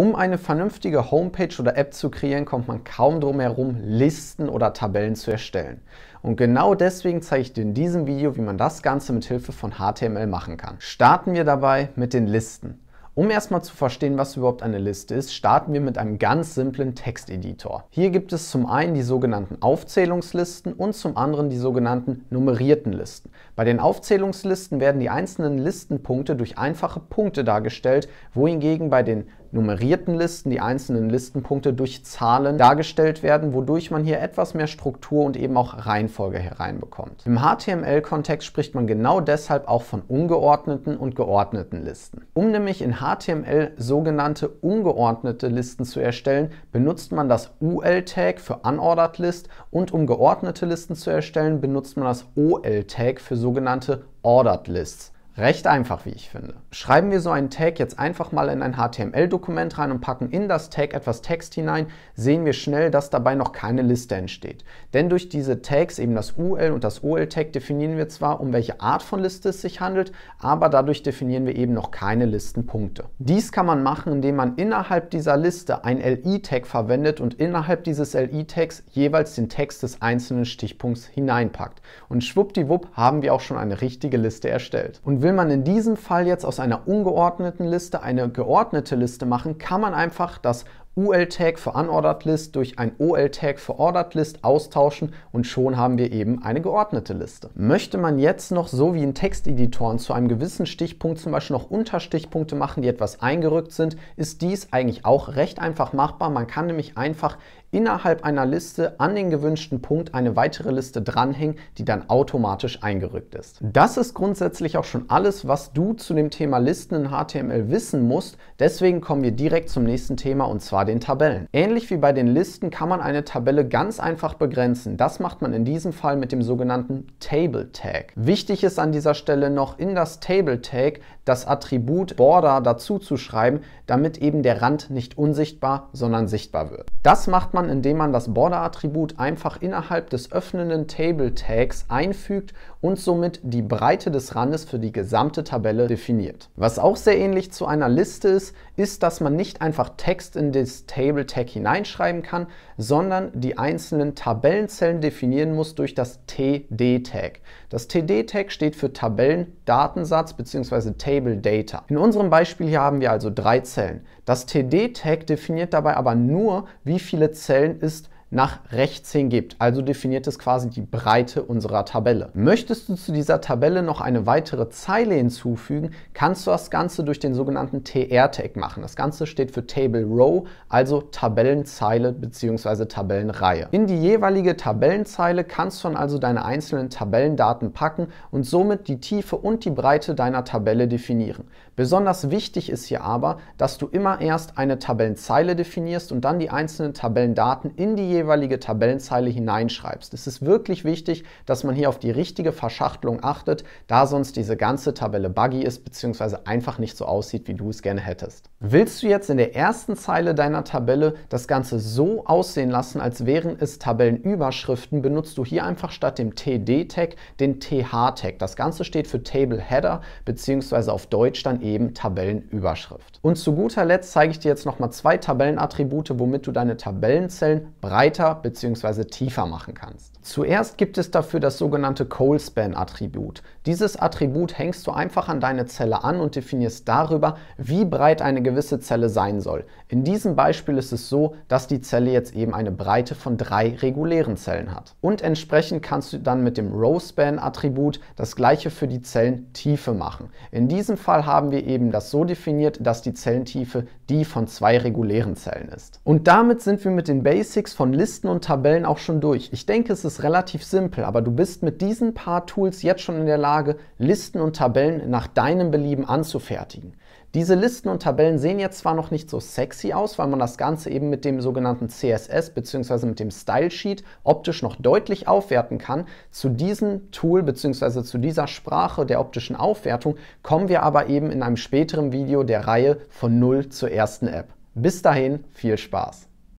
Um eine vernünftige Homepage oder App zu kreieren, kommt man kaum drum herum, Listen oder Tabellen zu erstellen. Und genau deswegen zeige ich dir in diesem Video, wie man das Ganze mit Hilfe von HTML machen kann. Starten wir dabei mit den Listen. Um erstmal zu verstehen, was überhaupt eine Liste ist, starten wir mit einem ganz simplen Texteditor. Hier gibt es zum einen die sogenannten Aufzählungslisten und zum anderen die sogenannten nummerierten Listen. Bei den Aufzählungslisten werden die einzelnen Listenpunkte durch einfache Punkte dargestellt, wohingegen bei den nummerierten Listen die einzelnen Listenpunkte durch Zahlen dargestellt werden, wodurch man hier etwas mehr Struktur und eben auch Reihenfolge hereinbekommt. Im HTML-Kontext spricht man genau deshalb auch von ungeordneten und geordneten Listen. Um nämlich in HTML sogenannte ungeordnete Listen zu erstellen, benutzt man das UL-Tag für Unordered List und um geordnete Listen zu erstellen, benutzt man das OL-Tag für sogenannte Ordered Lists. Recht einfach, wie ich finde. Schreiben wir so einen Tag jetzt einfach mal in ein HTML-Dokument rein und packen in das Tag etwas Text hinein, sehen wir schnell, dass dabei noch keine Liste entsteht. Denn durch diese Tags, eben das UL und das OL-Tag, definieren wir zwar, um welche Art von Liste es sich handelt, aber dadurch definieren wir eben noch keine Listenpunkte. Dies kann man machen, indem man innerhalb dieser Liste ein LI-Tag verwendet und innerhalb dieses LI-Tags jeweils den Text des einzelnen Stichpunkts hineinpackt. Und schwuppdiwupp haben wir auch schon eine richtige Liste erstellt. Und wir Will man in diesem Fall jetzt aus einer ungeordneten Liste eine geordnete Liste machen, kann man einfach das UL-Tag für Unordered List durch ein OL-Tag für Ordered List austauschen und schon haben wir eben eine geordnete Liste. Möchte man jetzt noch so wie in Texteditoren zu einem gewissen Stichpunkt zum Beispiel noch Unterstichpunkte machen, die etwas eingerückt sind, ist dies eigentlich auch recht einfach machbar. Man kann nämlich einfach innerhalb einer Liste an den gewünschten Punkt eine weitere Liste dranhängen, die dann automatisch eingerückt ist. Das ist grundsätzlich auch schon alles, was du zu dem Thema Listen in HTML wissen musst. Deswegen kommen wir direkt zum nächsten Thema und zwar zwar den Tabellen. Ähnlich wie bei den Listen kann man eine Tabelle ganz einfach begrenzen. Das macht man in diesem Fall mit dem sogenannten Table Tag. Wichtig ist an dieser Stelle noch in das Table Tag das Attribut Border dazu zu schreiben, damit eben der Rand nicht unsichtbar, sondern sichtbar wird. Das macht man, indem man das Border-Attribut einfach innerhalb des öffnenden Table Tags einfügt und somit die Breite des Randes für die gesamte Tabelle definiert. Was auch sehr ähnlich zu einer Liste ist, ist, dass man nicht einfach Text in das ins Table Tag hineinschreiben kann, sondern die einzelnen Tabellenzellen definieren muss durch das TD Tag. Das TD Tag steht für Tabellendatensatz bzw. Table Data. In unserem Beispiel hier haben wir also drei Zellen. Das TD Tag definiert dabei aber nur, wie viele Zellen ist nach rechts hin gibt. Also definiert es quasi die Breite unserer Tabelle. Möchtest du zu dieser Tabelle noch eine weitere Zeile hinzufügen, kannst du das Ganze durch den sogenannten TR-Tag machen. Das Ganze steht für Table Row, also Tabellenzeile bzw. Tabellenreihe. In die jeweilige Tabellenzeile kannst du dann also deine einzelnen Tabellendaten packen und somit die Tiefe und die Breite deiner Tabelle definieren. Besonders wichtig ist hier aber, dass du immer erst eine Tabellenzeile definierst und dann die einzelnen Tabellendaten in die jeweilige jeweilige Tabellenzeile hineinschreibst. Es ist wirklich wichtig, dass man hier auf die richtige Verschachtelung achtet, da sonst diese ganze Tabelle buggy ist bzw. einfach nicht so aussieht, wie du es gerne hättest. Willst du jetzt in der ersten Zeile deiner Tabelle das Ganze so aussehen lassen, als wären es Tabellenüberschriften, benutzt du hier einfach statt dem TD-Tag den TH-Tag. Das Ganze steht für Table Header bzw. auf Deutsch dann eben Tabellenüberschrift. Und zu guter Letzt zeige ich dir jetzt nochmal zwei Tabellenattribute, womit du deine Tabellenzellen breit breiter bzw. tiefer machen kannst. Zuerst gibt es dafür das sogenannte Colespan-Attribut. Dieses Attribut hängst du einfach an deine Zelle an und definierst darüber, wie breit eine gewisse Zelle sein soll. In diesem Beispiel ist es so, dass die Zelle jetzt eben eine Breite von drei regulären Zellen hat. Und entsprechend kannst du dann mit dem Rowspan-Attribut das gleiche für die Zellentiefe machen. In diesem Fall haben wir eben das so definiert, dass die Zellentiefe die von zwei regulären Zellen ist. Und damit sind wir mit den Basics von Listen und Tabellen auch schon durch. Ich denke, es ist relativ simpel, aber du bist mit diesen paar Tools jetzt schon in der Lage, Listen und Tabellen nach deinem Belieben anzufertigen. Diese Listen und Tabellen sehen jetzt zwar noch nicht so sexy aus, weil man das Ganze eben mit dem sogenannten CSS bzw. mit dem Style Sheet optisch noch deutlich aufwerten kann. Zu diesem Tool bzw. zu dieser Sprache der optischen Aufwertung kommen wir aber eben in einem späteren Video der Reihe von 0 zur ersten App. Bis dahin, viel Spaß!